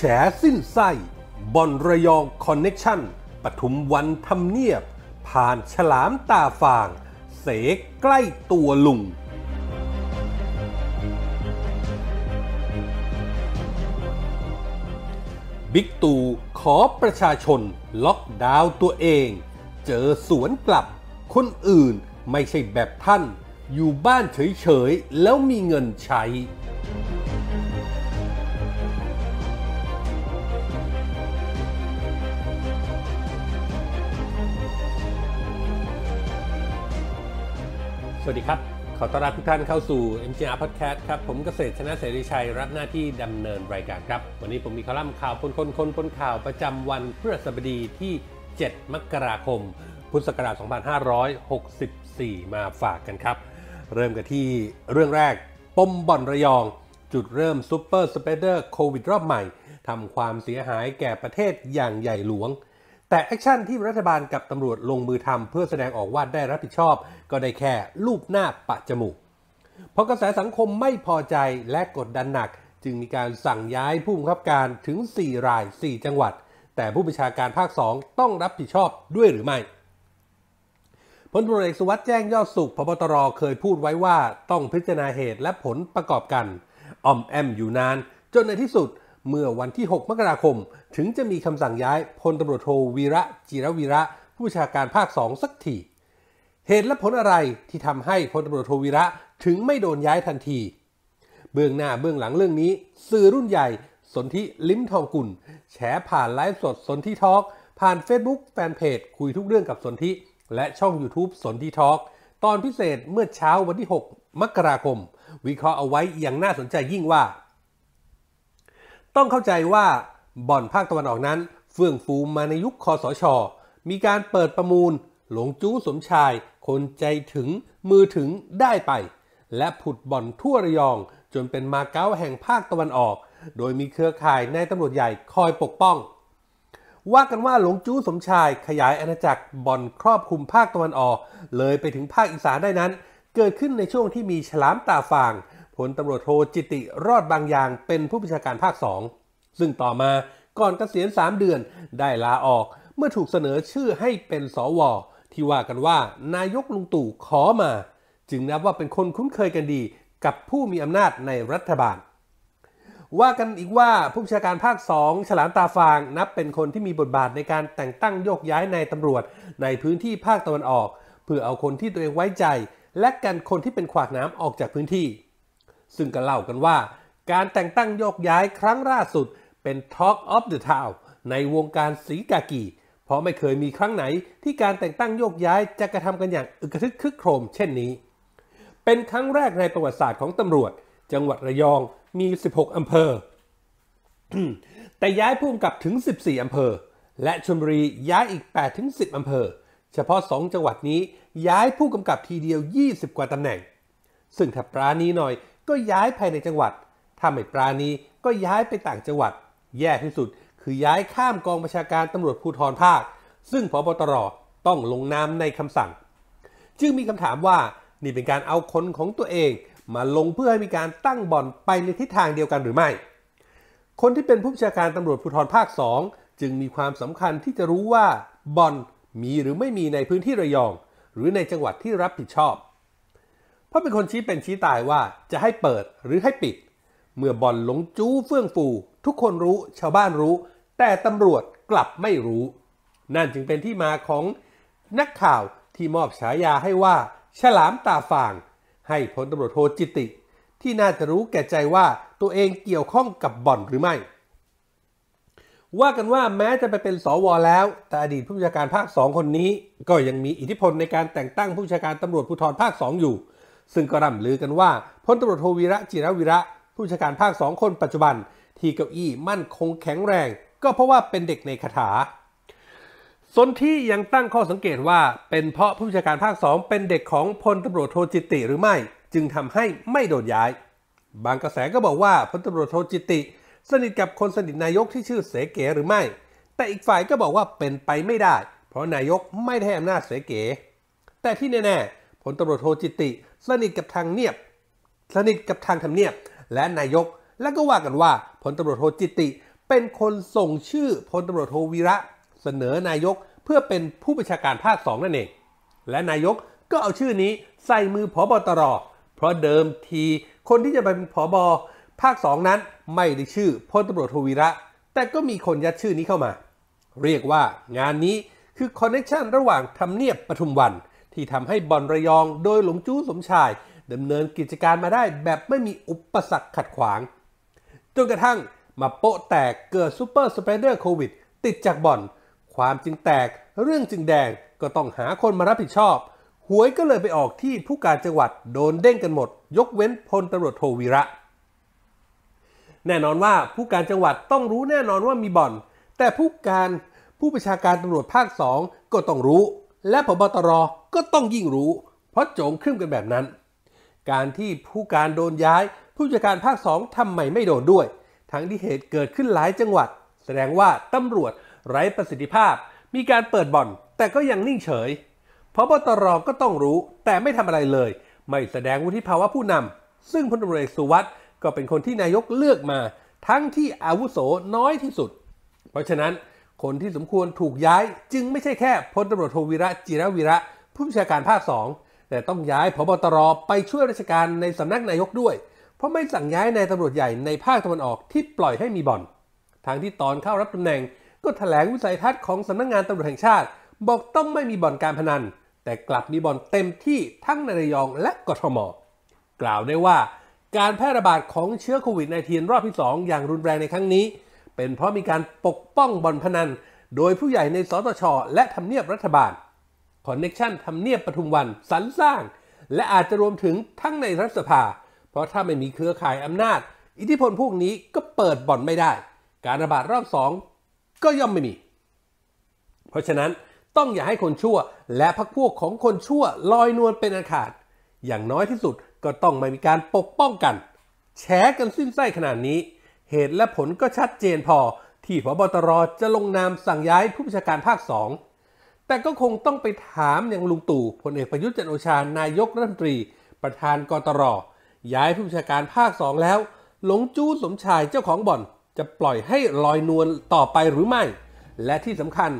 แฉสิ้นไส้บอนระยองคอนเน็กชั่นปทุมวันทำเนียบ ผ่านฉลามตาฟาง เสกใกล้ตัวลุงบิ๊กตู่ขอประชาชนล็อกดาวน์ตัวเอง เจอสวนกลับ คนอื่นไม่ใช่แบบท่าน อยู่บ้านเฉยๆแล้วมีเงินใช้สวัสดีครับขอต้อนรับทุกท่านเข้าสู่ MGR Podcast ครับผมเกษตรชนะเสรีชัยรับหน้าที่ดำเนินรายการครับ วันนี้ผมมีคอลัมน์ข่าวพนคนคนปนข่าวประจำวันพฤหัสบดีที่ 7 มกราคม พุทธศักราช2564 มาฝากกันครับ เริ่มกันที่เรื่องแรก ปมบ่อนระยองจุดเริ่มซูเปอร์สเปเดอร์โควิดรอบใหม่ทำความเสียหายแก่ประเทศอย่างใหญ่หลวงแต่แอคชั่นที่รัฐบาลกับตำรวจลงมือทำเพื่อแสดงออกว่าได้รับผิดชอบ ก็ได้แค่ลูบหน้าปะจมูกเพราะกระแสสังคมไม่พอใจและกดดันหนักจึงมีการสั่งย้ายผู้บังคับการถึง 4 ราย 4 จังหวัด แต่ผู้บัญชาการภาค 2 ต้องรับผิดชอบด้วยหรือไม่พลตรเอกสุวัสด์แจ้งยอดสุขพบตรเคยพูดไว้ว่าต้องพิจารณาเหตุและผลประกอบกันอ่อมแอมอยู่นานจนในที่สุดเมื่อวันที่ 6 มกราคม ถึงจะมีคำสั่งย้ายพลตำรวจโทวีระจิรวีระ ผู้ชาการภาค2สักทีเหตุและผลอะไรที่ทำให้พลตำรวจโทวีระถึงไม่โดนย้ายทันที เบื้องหน้าเบื้องหลังเรื่องนี้ สื่อรุ่นใหญ่ สนธิลิ้มทองกุลแฉผ่านไลฟ์สดสนธิทอล์กผ่าน Facebook แฟนเพจคุยทุกเรื่องกับสนธิและช่อง YouTube สนธิทอล์กตอนพิเศษเมื่อเช้าวันที่ 6 มกราคม วิเคราะห์เอาไว้อย่างน่าสนใจยิ่งว่าต้องเข้าใจว่า บ่อนภาคตะวันออกนั้นเฟื่องฟูมาในยุคคอสช มีการเปิดประมูลหลงจู้สมชาย คนใจถึงมือถึงได้ไป และผุดบ่อนทั่วระยองจนเป็นมาเก๊าแห่งภาคตะวันออก โดยมีเครือข่ายนายตำรวจใหญ่คอยปกป้อง ว่ากันว่าหลงจู้สมชาย ขยายอาณาจักรบ่อนครอบคลุมภาคตะวันออก เลยไปถึงภาคอีสานได้นั้น เกิดขึ้นในช่วงที่มีฉลามตาฟางพลตำรวจโทจิติรอดบางอย่างเป็นผู้บัญชาการภาคสอง ซึ่งต่อมาก่อนกเกษียณ 3 เดือนได้ลาออก เมื่อถูกเสนอชื่อให้เป็นสวที่ว่ากันว่า นายกลุงตู่ขอมา จึงนับว่าเป็นคนคุ้นเคยกันดี กับผู้มีอำนาจในรัฐบาล ว่ากันอีกว่าผู้บัญชาการภาคสองฉลามตาฟางนับเป็นคนที่มีบทบาทในการแต่งตั้งโยกย้ายในตำรวจในพื้นที่ภาคตะวันออก เพื่อเอาคนที่ตัวเองไว้ใจ และกันคนที่เป็นขวากน้ำออกจากพื้นที่ซึ่งก็เล่ากันว่า การแต่งตั้งโยกย้ายครั้งล่าสุด เป็น Talk of the Town ในวงการสีกากีเพราะไม่เคยมีครั้งไหนที่การแต่งตั้งโยกย้ายจะกระทำกันอย่างอึกทึกคึกโครมเช่นนี้ เป็นครั้งแรกในประวัติศาสตร์ของตำรวจจังหวัดระยองมี 16อำเภอ แต่ย้ายผู้กำกับถึง 14อำเภอ และชลบุรีย้ายอีก 8 10อำเภอ เฉพาะ 2 จังหวัดนี้ย้ายผู้กำกับทีเดียว 20 กว่าตำแหน่ง ซึ่งถ้าปรานี้หน่อยก็ย้ายภายในจังหวัดถ้าไม่ปราณีก็ย้ายไปต่างจังหวัด แย่ที่สุดคือย้ายข้ามกองประชาการตำรวจภูธรภาค ซึ่งพบตรต้องลงนามในคำสั่ง จึงมีคำถามว่านี่เป็นการเอาคนของตัวเองมาลงเพื่อให้มีการตั้งบ่อนไปในทิศทางเดียวกันหรือไม่ คนที่เป็นผู้ประชาการตำรวจภูธรภาคสองจึงมีความสำคัญที่จะรู้ว่าบ่อนมีหรือไม่มีในพื้นที่ระยอง หรือในจังหวัดที่รับผิดชอบเพราะเป็นคนชี้เป็นชี้ตายว่าจะให้เปิดหรือให้ปิด เมื่อบอลหลงจู้เฟื่องฟูทุกคนรู้ชาวบ้านรู้ แต่ตำรวจกลับไม่รู้ นั่นจึงเป็นที่มาของนักข่าวที่มอบฉายาให้ว่า ฉลามตาฝาง ให้พลตำรวจโทจิติ ที่น่าจะรู้แก่ใจว่าตัวเองเกี่ยวข้องกับบ่อนหรือไม่ ว่ากันว่าแม้จะไปเป็นสวแล้ว แต่อดีตผู้ัชาการภาคสองคนนี้ ก็ยังมีอิทธิพลในการแต่งตั้งผู้ัชาการตำรวจภูธรภาคสองอยู่ซึ่งก็ร่ำลือกันว่าพลตำรวจโทวีระจิรวิระผู้ชาการภาคสองคนปัจจุบัน ที่เก้าอี้มั่นคงแข็งแรง ก็เพราะว่าเป็นเด็กในคาถาสนที่ยังตั้งข้อสังเกตว่า เป็นเพราะผู้ชาการภาคสองเป็นเด็กของพลตำรวจโทจิติหรือไม่ จึงทำให้ไม่โดนย้าย บางกระแสก็บอกว่าพลตำรวจโทจิติ สนิทกับคนสนิทนายกที่ชื่อเสเก๋หรือไม่ แต่อีกฝ่ายก็บอกว่าเป็นไปไม่ได้ เพราะนายกไม่ได้อำนาจเสเก๋แต่ที่แน่พลตำรวจโทจิติ สนิทกับทางเนียบ สนิทกับทางทำเนียบ และนายก และก็ว่ากันว่า พลตำรวจโทจิติ เป็นคนส่งชื่อพลตำรวจโทวีระ เสนอนายกเพื่อเป็นผู้บัญชาการภาคสองนั่นเอง และนายกก็เอาชื่อนี้ใส่มือพอบอตรเพราะเดิมทีคนที่จะเป็นผอบอภาคสองนั้นไม่ได้ชื่อพลตำรวจโทวีระ แต่ก็มีคนยัดชื่อนี้เข้ามา เรียกว่างานนี้คือคอนเนคชันระหว่างทำเนียบปทุมวันที่ทำให้บอลระยองโดยหลงจู้สมชายดำเนินกิจการมาได้แบบไม่มีอุปสรรคขัดขวาง จนกระทั่งมาโปะแตกเกิดซูเปอร์สเปเดอร์โควิดติดจากบ่อน ความจึงแตกเรื่องจึงแดงก็ต้องหาคนมารับผิดชอบ หวยก็เลยไปออกที่ผู้การจังหวัดโดนเด้งกันหมด ยกเว้นพลตำรวจโทวีระ แน่นอนว่าผู้การจังหวัดต้องรู้แน่นอนว่ามีบ่อน แต่ผู้การผู้ประชาการตำรวจภาคสองก็ต้องรู้และพบตรก็ต้องยิ่งรู้ เพราะโจงครึ่มกันแบบนั้น การที่ผู้การโดนย้าย ผู้จัดการภาคสองทำไมไม่โดนด้วย ทั้งที่เหตุเกิดขึ้นหลายจังหวัด แสดงว่าตำรวจไร้ประสิทธิภาพ มีการเปิดบ่อน แต่ก็ยังนิ่งเฉยพบตรก็ต้องรู้แต่ไม่ทำอะไรเลย ไม่แสดงวุฒิภาวะผู้นำซึ่งพลตรีสุวัสด์ก็เป็นคนที่นายกเลือกมา ทั้งที่อาวุโสน้อยที่สุด เพราะฉะนั้นคนที่สมควรถูกย้ายจึงไม่ใช่แค่พลตำรวจโทวีระจิรวีระ ผู้บัญชาการภาคสองแต่ต้องย้ายพบตรไปช่วยราชการในสำนักนายกด้วยเพราะไม่สั่งย้ายนายตำรวจใหญ่ในภาคตะวันออกที่ปล่อยให้มีบ่อนทางที่ตอนเข้ารับตำแหน่งก็ถแถลงวิสัยทัศน์ของสำนักงงานตำรวจแห่งชาติบอกต้องไม่มีบ่อนการพนัน แต่กลับมีบ่อนเต็มที่ทั้งในระยอง และกทมกล่าวได้ว่าการแพร่ระบาดของเชื้อโควิด -19 รอบที่2 อย่างรุนแรงในครั้งนี้เป็นเพราะมีการปกป้องบ่อนพนัน โดยผู้ใหญ่ในสตช และทำเนียบรัฐบาลคอนเน็กชันทำเนียบปทุมวันสรรสร้าง และอาจจะรวมถึงทั้งในรัฐสภา เพราะถ้าไม่มีเครือข่ายอำนาจ อิทธิพลพวกนี้ก็เปิดบ่อนไม่ได้ การระบาดรอบสอง ก็ย่อมไม่มี เพราะฉะนั้นต้องอย่าให้คนชั่ว และพรรคพวกของคนชั่วลอยนวลเป็นอันขาดอย่างน้อยที่สุดก็ต้องไม่มีการปกป้องกันแฉกันสิ้นไส้ขนาดนี้เหตุและผลก็ชัดเจนพอ ที่พบตรจะลงนามสั่งย้ายผู้บัญชาการภาคสองแต่ก็คงต้องไปถามอย่างลุงตู่พลเอกประยุทธ์จันโอชา นายกรัฐมนตรี ประธานกตรย้ายผู้บัญชาการภาคสองแล้ว หลงจู้สมชายเจ้าของบ่อน จะปล่อยให้ลอยนวลต่อไปหรือไม่ และที่สำคัญ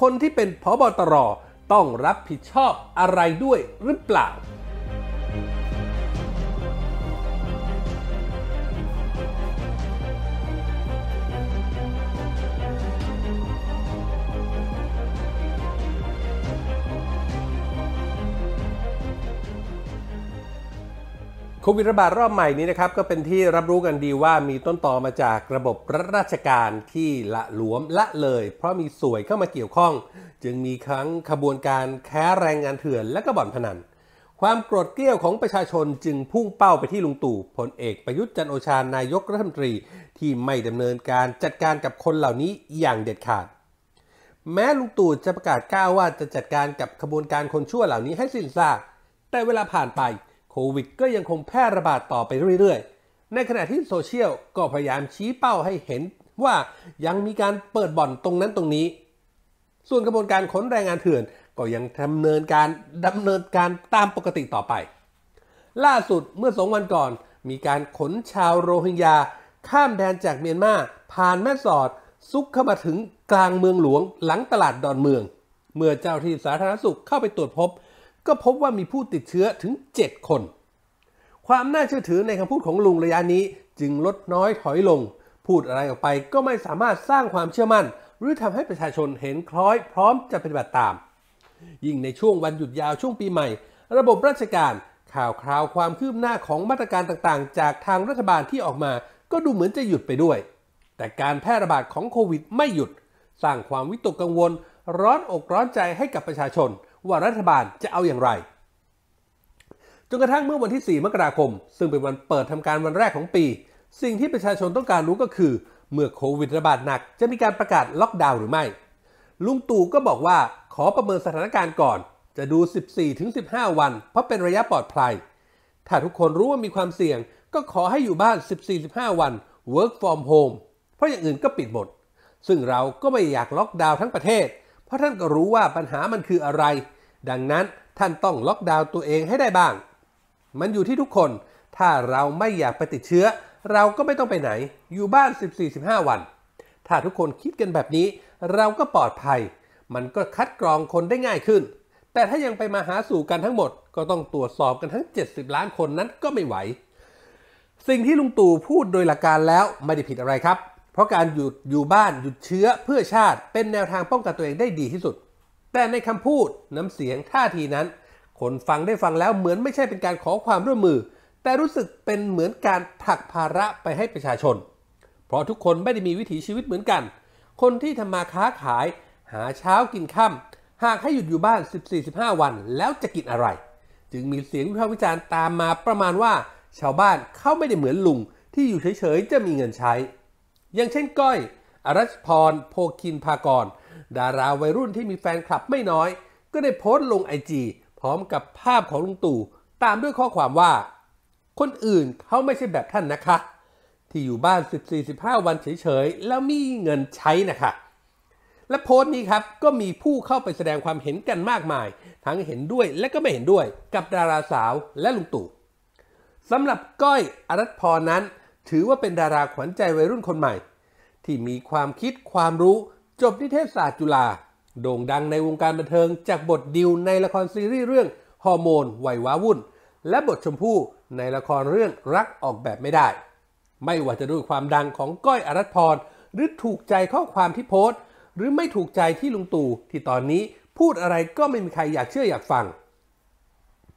คนที่เป็นพบตรต้องรับผิดชอบอะไรด้วยหรือเปล่าโควิดระบาดรอบใหม่นี้นะครับก็เป็นที่รับรู้กันดีว่ามีต้นต่อมาจากระบบรัฐราชการที่ละหลวมละเลย เพราะมีสวยเข้ามาเกี่ยวข้อง จึงมีครั้งขบวนการแค้แรงงานเถื่อนและก็บ่อนพนัน ความโกรธเกลี้ยวของประชาชนจึงพุ่งเป้าไปที่ลุงตู่พลเอกประยุทธ์จันโอชานายกรัฐมนตรีที่ไม่ดำเนินการจัดการกับคนเหล่านี้อย่างเด็ดขาด แม้ลุงตู่จะประกาศกล้าวว่าจะจัดการกับขบวนการคนชั่วเหล่านี้ให้สิ้นซากแต่เวลาผ่านไปโควิดก็ยังคงแพร่ระบาดต่อไปเรื่อยๆ ในขณะที่โซเชียลก็พยายามชี้เป้าให้เห็นว่ายังมีการเปิดบ่อนตรงนั้นตรงนี้ ส่วนกระบวนการค้นแรงงานเถื่อนก็ยังดำเนินการดำเนินการตามปกติต่อไป ล่าสุดเมื่อสองวันก่อน มีการขนชาวโรฮิงญาข้ามแดนจากเมียนมาผ่านแม่สอดซุกเข้ามาถึงกลางเมืองหลวงหลังตลาดดอนเมือง เมื่อเจ้าที่สาธารณสุขเข้าไปตรวจพบก็พบว่ามีผู้ติดเชื้อถึง 7 คน ความน่าเชื่อถือในคำพูดของลุงระยะนี้จึงลดน้อยถอยลง พูดอะไรออกไปก็ไม่สามารถสร้างความเชื่อมั่น หรือทำให้ประชาชนเห็นคล้อยพร้อมจะปฏิบัติตาม ยิ่งในช่วงวันหยุดยาวช่วงปีใหม่ ระบบราชการข่าวคราวความคืบหน้าของมาตรการต่างๆ จากทางรัฐบาลที่ออกมา ก็ดูเหมือนจะหยุดไปด้วย แต่การแพร่ระบาดของโควิด ไม่หยุด สร้างความวิตกกังวล ร้อนอกร้อนใจให้กับประชาชนว่ารัฐบาลจะเอาอย่างไร จนกระทั่งเมื่อวันที่ 4มกราคม ซึ่งเป็นวันเปิดทำการวันแรกของปี สิ่งที่ประชาชนต้องการรู้ก็คือ เมื่อโควิดระบาดหนักจะมีการประกาศล็อกดาวน์หรือไม่ ลุงตู่ก็บอกว่าขอประเมินสถานการณ์ก่อน จะดู 14-15 วัน เพราะเป็นระยะปลอดภัย ถ้าทุกคนรู้ว่ามีความเสี่ยง ก็ขอให้อยู่บ้าน 14-15วัน work from home เพราะอย่างอื่นก็ปิดหมด ซึ่งเราก็ไม่อยากล็อกดาวน์ทั้งประเทศ เพราะท่านก็รู้ว่าปัญหามันคืออะไรดังนั้นท่านต้องล็อกดาวน์ตัวเองให้ได้บ้าง มันอยู่ที่ทุกคน ถ้าเราไม่อยากไปติดเชื้อ เราก็ไม่ต้องไปไหน อยู่บ้าน 14-15 วัน ถ้าทุกคนคิดกันแบบนี้ เราก็ปลอดภัย มันก็คัดกรองคนได้ง่ายขึ้น แต่ถ้ายังไปมาหาสู่กันทั้งหมด ก็ต้องตรวจสอบกันทั้ง 70 ล้านคนนั้นก็ไม่ไหว สิ่งที่ลุงตู่พูดโดยหลักการแล้วไม่ได้ผิดอะไรครับ เพราะการหยุดอยู่บ้านหยุดเชื้อเพื่อชาติ เป็นแนวทางป้องกันตัวเองได้ดีที่สุดแต่ในคำพูดน้ำเสียงท่าทีนั้นคนฟังได้ฟังแล้วเหมือนไม่ใช่เป็นการขอความร่วมมือ แต่รู้สึกเป็นเหมือนการผลักภาระไปให้ประชาชน เพราะทุกคนไม่ได้มีวิถีชีวิตเหมือนกัน คนที่ทำมาค้าขาย หาเช้ากินค่ำหากให้หยุดอยู่บ้าน 14-15 วันแล้วจะกินอะไร จึงมีเสียงวิพากษ์วิจารณ์ตามมาประมาณว่า ชาวบ้านเขาไม่ได้เหมือนลุงที่อยู่เฉยๆ จะมีเงินใช้ อย่างเช่น ก้อยอรัชพรโพคินพากรดาราวัยรุ่นที่มีแฟนคลับไม่น้อยก็ได้โพสต์ลงไอจีพร้อมกับภาพของลุงตู่ ตามด้วยข้อความว่า คนอื่นเขาไม่ใช่แบบท่านนะคะ ที่อยู่บ้าน 14-15วันเฉยๆแล้วมีเงินใช้นะคะและโพสต์นี้ครับก็มีผู้เข้าไปแสดงความเห็นกันมากมาย ทั้งเห็นด้วยและก็ไม่เห็นด้วยกับดาราสาวและลุงตู่สำหรับก้อยอรัตพรนั้น ถือว่าเป็นดาราขวัญใจวัยรุ่นคนใหม่ ที่มีความคิดความรู้จบนิเทศศาสตร์จุฬาโด่งดังในวงการบันเทิงจากบทดิวในละครซีรีส์เรื่องฮอร์โมนไวว้าวุ่น และบทชมพู่ในละครเรื่องรักออกแบบไม่ได้ ไม่ว่าจะด้วยความดังของก้อยอรัตพรหรือถูกใจข้อความที่โพสต์ หรือไม่ถูกใจที่ลุงตู่ที่ตอนนี้พูดอะไรก็ไม่มีใครอยากเชื่ออยากฟัง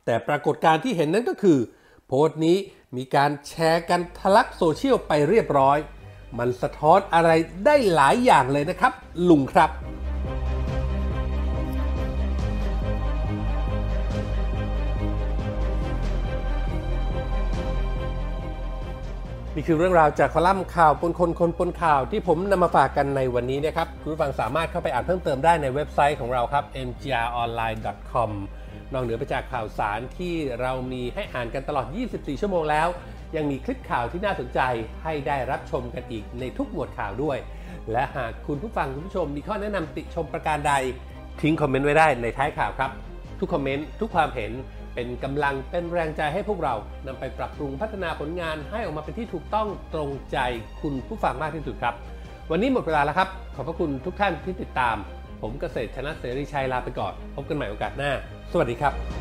แต่ปรากฏการที่เห็นนั้นก็คือ โพสต์นี้มีการแชร์กันทะลักโซเชียลไปเรียบร้อยมันสะท้อนอะไรได้หลายอย่างเลยนะครับลุงครับ นี่คือเรื่องราวจากคอลัมน์ข่าวปนคนคนปนข่าวที่ผมนำมาฝากกันในวันนี้นะครับ คุณผู้ฟังสามารถเข้าไปอ่านเพิ่มเติมได้ในเว็บไซต์ของเราครับ mgronline.com นอกเหนือไปจากข่าวสารที่เรามีให้อ่านกันตลอด 24 ชั่วโมงแล้วยังมีคลิปข่าวที่น่าสนใจให้ได้รับชมกันอีกในทุกหมวดข่าวด้วย และหากคุณผู้ฟังคุณผู้ชมมีข้อแนะนำติชมประการใดทิ้งคอมเมนต์ไว้ได้ในท้ายข่าวครับ ทุกคอมเมนต์ทุกความเห็น เป็นกำลังเป็นแรงใจให้พวกเรานำไปปรับปรุงพัฒนาผลงานให้ออกมาเป็นที่ถูกต้องตรงใจคุณผู้ฟังมากที่สุดครับ วันนี้หมดเวลาแล้วครับ ขอบพระคุณทุกท่านที่ติดตาม ผมเกษตรชนะเสรีชัยลาไปก่อนพบกันใหม่โอกาสหน้า สวัสดีครับ